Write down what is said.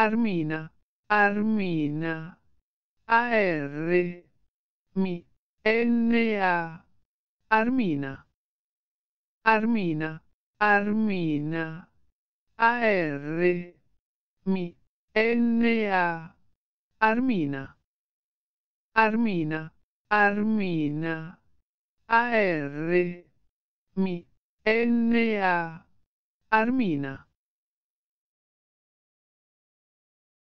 Armina, Armina, A-R, Mi, N-A, Armina, Armina, Armina, A-R, Mi, N-A, Armina, Armina, Armina, A-R, Mi, N-A, Armina.